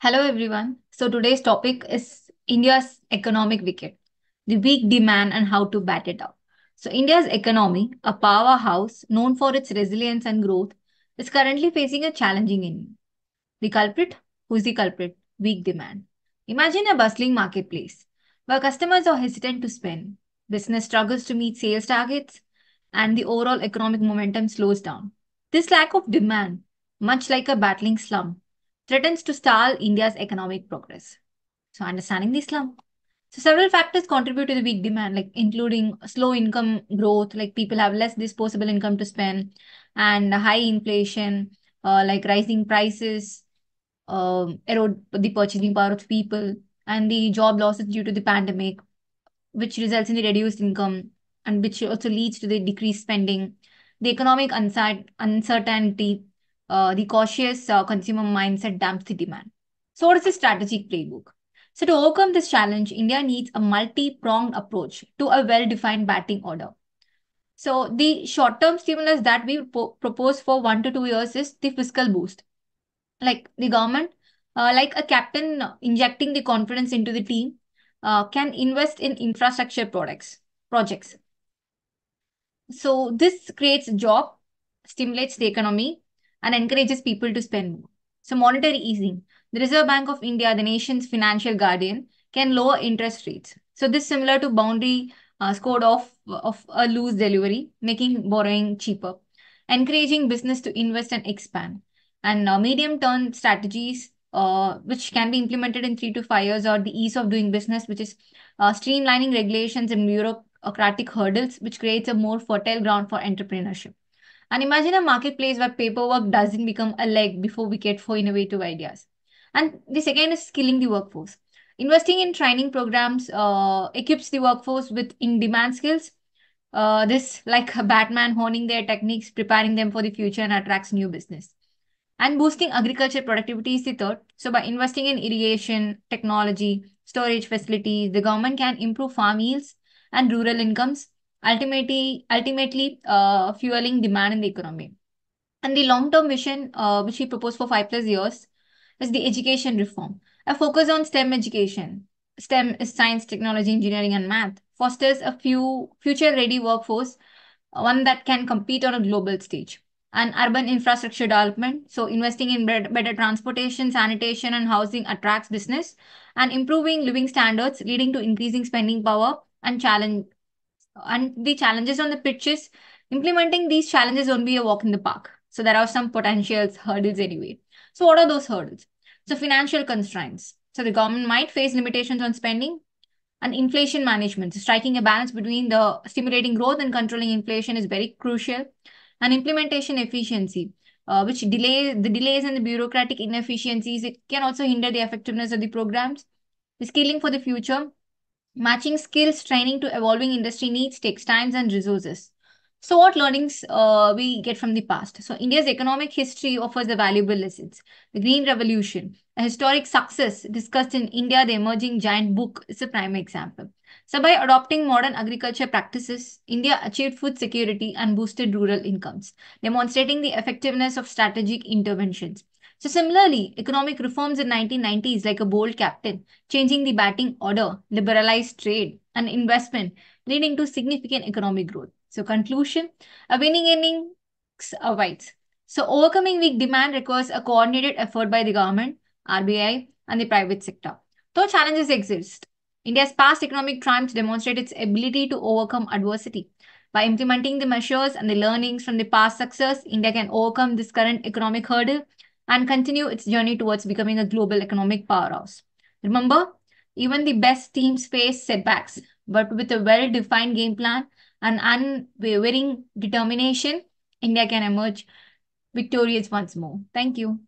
Hello everyone. So today's topic is India's economic wicket, the weak demand and how to bat it out. So India's economy, a powerhouse known for its resilience and growth, is currently facing a challenging inning. The culprit? Who is the culprit? Weak demand. Imagine a bustling marketplace where customers are hesitant to spend, business struggles to meet sales targets, and the overall economic momentum slows down. This lack of demand, much like a battling slum, threatens to stall India's economic progress. So understanding the slump. So several factors contribute to the weak demand, like including slow income growth, like people have less disposable income to spend, and high inflation, uh, like rising prices, uh, erode the purchasing power of people, and the job losses due to the pandemic, which results in the reduced income and which also leads to the decreased spending, the economic uncertainty, uh, the cautious uh, consumer mindset damps the demand. So, what is the strategic playbook? So, to overcome this challenge, India needs a multi pronged approach to a well defined batting order. So, the short term stimulus that we propose for one to two years is the fiscal boost. Like the government, uh, like a captain injecting the confidence into the team, uh, can invest in infrastructure products projects. So, this creates job, stimulates the economy, and encourages people to spend more. So monetary easing. The Reserve Bank of India, the nation's financial guardian, can lower interest rates. So this is similar to boundary uh, scored off of a loose delivery, making borrowing cheaper. Encouraging business to invest and expand. And uh, medium-term strategies uh, which can be implemented in three to five years or the ease of doing business, which is uh, streamlining regulations and bureaucratic hurdles, which creates a more fertile ground for entrepreneurship. And imagine a marketplace where paperwork doesn't become a leg before we get for innovative ideas. And the second is skilling the workforce. Investing in training programs uh, equips the workforce with in-demand skills. Uh, this, like Batman, honing their techniques, preparing them for the future, and attracts new business. And boosting agriculture productivity is the third. So by investing in irrigation, technology, storage facilities, the government can improve farm yields and rural incomes ultimately, ultimately uh, fueling demand in the economy. And the long-term vision, uh, which he proposed for five plus years, is the education reform. A focus on STEM education. STEM is science, technology, engineering, and math. Fosters a few future-ready workforce, uh, one that can compete on a global stage. And urban infrastructure development. So investing in better transportation, sanitation, and housing attracts business and improving living standards, leading to increasing spending power and challenge and the challenges on the pitches, implementing these challenges won't be a walk in the park. So there are some potentials, hurdles anyway. So what are those hurdles? So financial constraints. So the government might face limitations on spending and inflation management. So striking a balance between the stimulating growth and controlling inflation is very crucial. And implementation efficiency, uh, which delays the delays and the bureaucratic inefficiencies, it can also hinder the effectiveness of the programs. The scaling for the future, Matching skills training to evolving industry needs takes time and resources. So what learnings uh, we get from the past? So India's economic history offers the valuable lessons. The Green Revolution, a historic success discussed in India, the Emerging Giant book is a prime example. So by adopting modern agriculture practices, India achieved food security and boosted rural incomes, demonstrating the effectiveness of strategic interventions. So similarly, economic reforms in 1990s like a bold captain, changing the batting order, liberalized trade and investment, leading to significant economic growth. So conclusion, a winning innings awaits. So overcoming weak demand requires a coordinated effort by the government, RBI and the private sector. Though challenges exist, India's past economic triumphs demonstrate its ability to overcome adversity. By implementing the measures and the learnings from the past success, India can overcome this current economic hurdle and continue its journey towards becoming a global economic powerhouse. Remember, even the best teams face setbacks, but with a well-defined game plan and unwavering determination, India can emerge victorious once more. Thank you.